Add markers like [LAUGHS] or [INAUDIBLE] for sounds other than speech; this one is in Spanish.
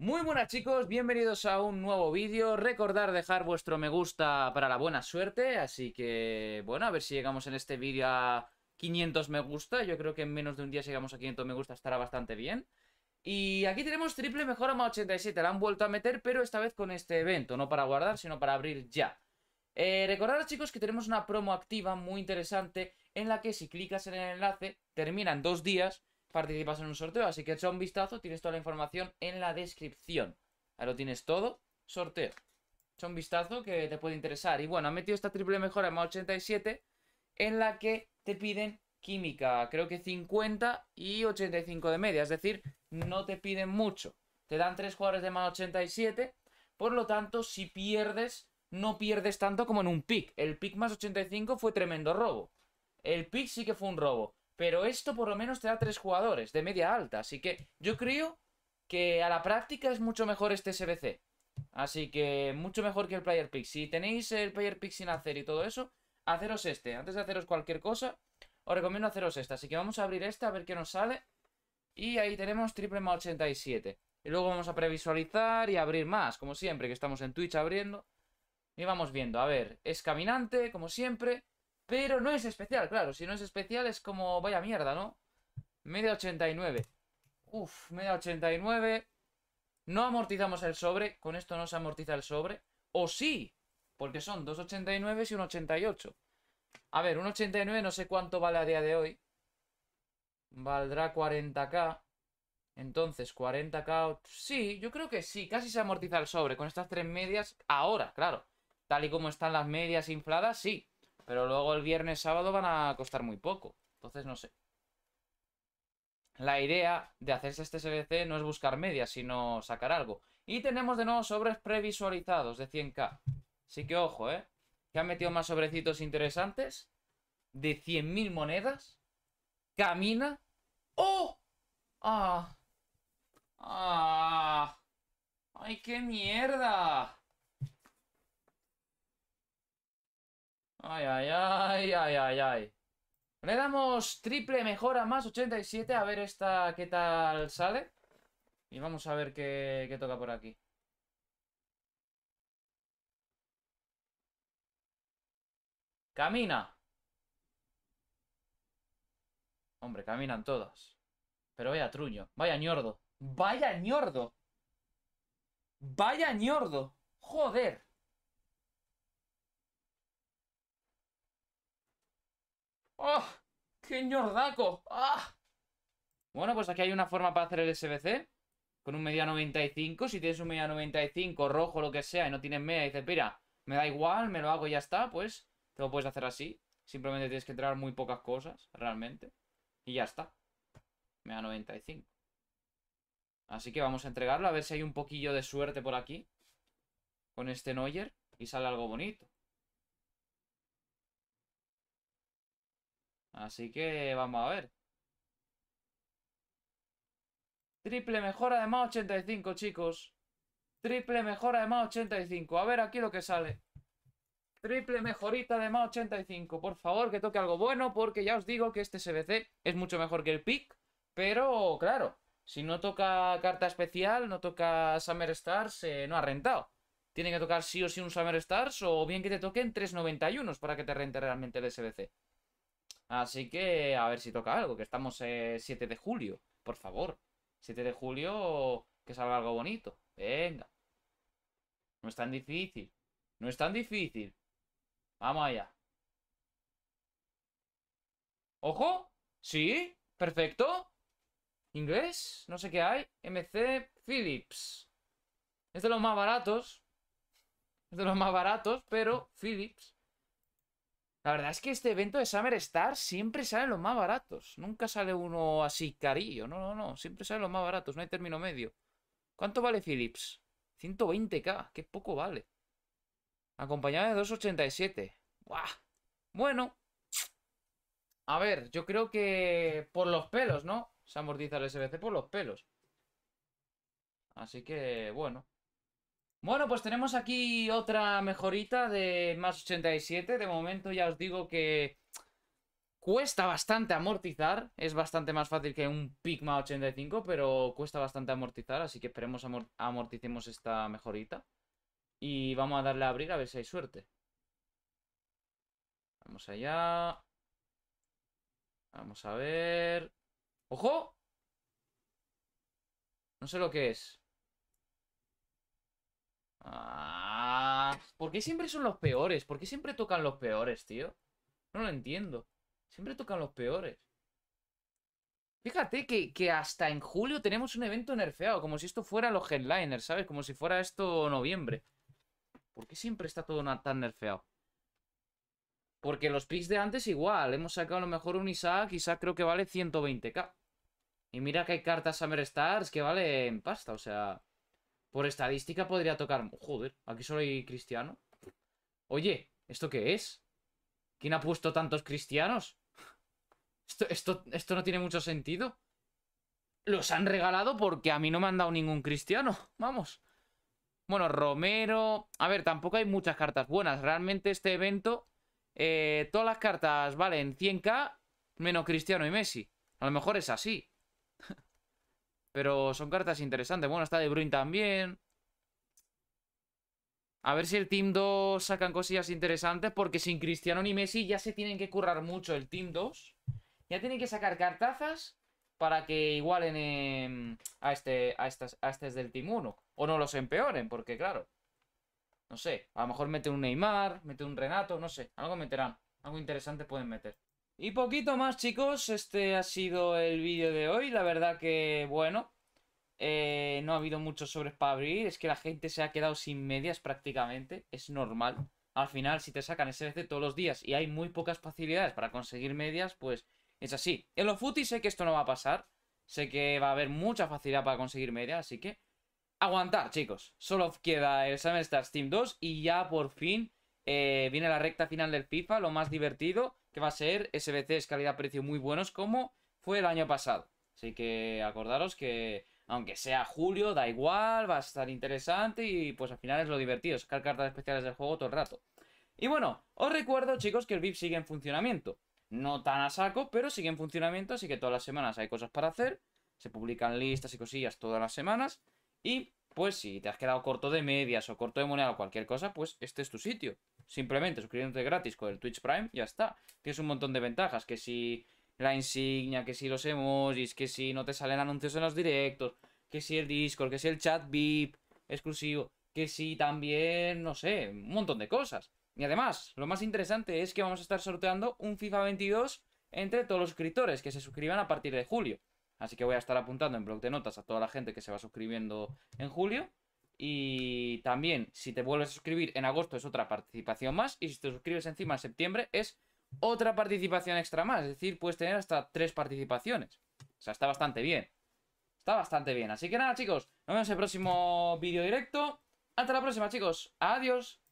Muy buenas chicos, bienvenidos a un nuevo vídeo. Recordar dejar vuestro me gusta para la buena suerte, así que bueno, a ver si llegamos en este vídeo a 500 me gusta. Yo creo que en menos de un día llegamos a 500 me gusta estará bastante bien. Y aquí tenemos triple mejora más 87, la han vuelto a meter, pero esta vez con este evento, no para guardar, sino para abrir ya. Eh, recordar chicos que tenemos una promo activa muy interesante en la que si clicas en el enlace, terminan dos días participas en un sorteo. Así que echa un vistazo, tienes toda la información en la descripción. Ahí lo tienes todo, sorteo. Echa un vistazo que te puede interesar. Y bueno, ha metido esta triple mejora más 87 en la que te piden química, creo que 50 y 85 de media. Es decir, no te piden mucho. Te dan 3 jugadores de más 87. Por lo tanto, si pierdes, no pierdes tanto como en un pick. El pick más 85 fue tremendo robo. El pick sí que fue un robo. Pero esto por lo menos te da tres jugadores de media alta. Así que yo creo que a la práctica es mucho mejor este SBC. Así que mucho mejor que el Player Pick. Si tenéis el Player Pick sin hacer y todo eso, haceros este. Antes de haceros cualquier cosa, os recomiendo haceros este. Así que vamos a abrir esta a ver qué nos sale. Y ahí tenemos triple más 87. Y luego vamos a previsualizar y abrir más, como siempre, que estamos en Twitch abriendo. Y vamos viendo. A ver, es caminante, como siempre. Pero no es especial, claro. Si no es especial es como... Vaya mierda, ¿no? Media 89. Uf, media 89. No amortizamos el sobre. Con esto no se amortiza el sobre. O sí. Porque son 2,89 y 1,88. A ver, un 1,89 no sé cuánto vale a día de hoy. Valdrá 40k. Entonces, 40k... Sí, yo creo que sí. Casi se amortiza el sobre. Con estas tres medias. Ahora, claro. Tal y como están las medias infladas, sí. Pero luego el viernes, sábado van a costar muy poco. Entonces no sé. La idea de hacerse este SBC no es buscar medias, sino sacar algo. Y tenemos de nuevo sobres previsualizados de 100k. Así que ojo, ¿eh? Que han metido más sobrecitos interesantes. De 100.000 monedas. Camina. ¡Oh! ¡Ah! ¡Ah! ¡Ay, qué mierda! Ay, ay, ay, ay, ay, ay. Le damos triple mejora más 87. A ver esta qué tal sale. Y vamos a ver qué, qué toca por aquí. Camina. Hombre, caminan todas. Pero vaya truño. Vaya ñordo. Vaya ñordo. Vaya ñordo. Joder. ¡Oh! ¡Qué ñordaco! ¡Ah! Bueno, pues aquí hay una forma para hacer el SBC. Con un media 95. Si tienes un media 95, rojo, lo que sea, y no tienes media, y dices, mira, me da igual, me lo hago y ya está, pues te lo puedes hacer así. Simplemente tienes que entrar muy pocas cosas, realmente. Y ya está. Media 95. Así que vamos a entregarlo, a ver si hay un poquillo de suerte por aquí. Con este Noyer. Y sale algo bonito. Así que vamos a ver. Triple mejora de más 85, chicos. Triple mejora de más 85. A ver aquí lo que sale. Triple mejorita de más 85. Por favor, que toque algo bueno, porque ya os digo que este SBC es mucho mejor que el pick. Pero, claro, si no toca carta especial, no toca Summer Stars, eh, no ha rentado. Tiene que tocar sí o sí un Summer Stars, o bien que te toquen 391 para que te rente realmente el SBC. Así que a ver si toca algo, que estamos 7 eh, de julio, por favor. 7 de julio, que salga algo bonito. Venga. No es tan difícil. No es tan difícil. Vamos allá. ¡Ojo! ¿Sí? ¿Perfecto? ¿Inglés? No sé qué hay. MC Philips. Es de los más baratos. Es de los más baratos, pero Philips. La verdad es que este evento de Summer Star siempre salen los más baratos. Nunca sale uno así carillo. No, no, no. Siempre salen los más baratos. No hay término medio. ¿Cuánto vale Philips? 120k. Qué poco vale. Acompañado de 287. ¡Buah! Bueno. A ver, yo creo que por los pelos, ¿no? Se amortiza el SBC por los pelos. Así que, bueno. Bueno, pues tenemos aquí otra mejorita de más 87. De momento ya os digo que cuesta bastante amortizar. Es bastante más fácil que un Pigma 85, pero cuesta bastante amortizar. Así que esperemos amorticemos esta mejorita. Y vamos a darle a abrir a ver si hay suerte. Vamos allá. Vamos a ver... ¡Ojo! No sé lo que es. Ah, ¿Por qué siempre son los peores? ¿Por qué siempre tocan los peores, tío? No lo entiendo. Siempre tocan los peores. Fíjate que, que, hasta en julio tenemos un evento nerfeado, como si esto fuera los headliners, ¿sabes? Como si fuera esto noviembre. ¿Por qué siempre está todo tan nerfeado? Porque los picks de antes igual, hemos sacado a lo mejor un Isaac, Isaac creo que vale 120k. Y mira que hay cartas Summer Stars que valen pasta, o sea... Por estadística podría tocar... Joder, aquí solo hay cristiano. Oye, ¿esto qué es? ¿Quién ha puesto tantos cristianos? Esto, esto, no tiene mucho sentido. Los han regalado porque a mí no me han dado ningún cristiano. [LAUGHS] Vamos. Bueno, Romero... A ver, tampoco hay muchas cartas buenas. Realmente este evento... Eh, todas las cartas valen 100k menos Cristiano y Messi. A lo mejor es así. [LAUGHS] Pero son cartas interesantes. Bueno, está De Bruyne también. A ver si el Team 2 sacan cosillas interesantes, porque sin Cristiano ni Messi ya se tienen que currar mucho el Team 2. Ya tienen que sacar cartazas para que igualen a, este, a, estas, a este del Team 1. O no los empeoren, porque claro, no sé, a lo mejor meten un Neymar, meten un Renato, no sé, algo meterán. Algo interesante pueden meter. Y poquito más chicos, este ha sido el vídeo de hoy, la verdad que bueno, eh, no ha habido muchos sobres para abrir, es que la gente se ha quedado sin medias prácticamente, es normal. Al final, si te sacan SBC todos los días y hay muy pocas facilidades para conseguir medias, pues es así. En los footy sé que esto no va a pasar, sé que va a haber mucha facilidad para conseguir medias, así que aguantar chicos. Solo queda el Summer Stars Team 2 y ya por fin eh, viene la recta final del FIFA, lo más divertido que va a ser SBCs calidad-precio muy buenos como fue el año pasado. Así que acordaros que aunque sea julio, da igual, va a estar interesante y pues al final es lo divertido, sacar cartas especiales del juego todo el rato. Y bueno, os recuerdo chicos que el VIP sigue en funcionamiento. No tan a saco, pero sigue en funcionamiento, así que todas las semanas hay cosas para hacer. Se publican listas y cosillas todas las semanas. Y pues si te has quedado corto de medias o corto de moneda o cualquier cosa, pues este es tu sitio. Simplemente suscribiéndote gratis con el Twitch Prime, ya está. Tienes un montón de ventajas, que si la insignia, que si los emojis, que si no te salen anuncios en los directos, que si el Discord, que si el chat VIP exclusivo, que si también, no sé, un montón de cosas. Y además, lo más interesante es que vamos a estar sorteando un FIFA 22 entre todos los suscriptores que se suscriban a partir de julio. Así que voy a estar apuntando en blog de notas a toda la gente que se va suscribiendo en julio. Y también, si te vuelves a suscribir en agosto, es otra participación más. Y si te suscribes encima en septiembre, es otra participación extra más. Es decir, puedes tener hasta tres participaciones. O sea, está bastante bien. Está bastante bien. Así que nada, chicos. Nos vemos en el próximo vídeo directo. Hasta la próxima, chicos. Adiós.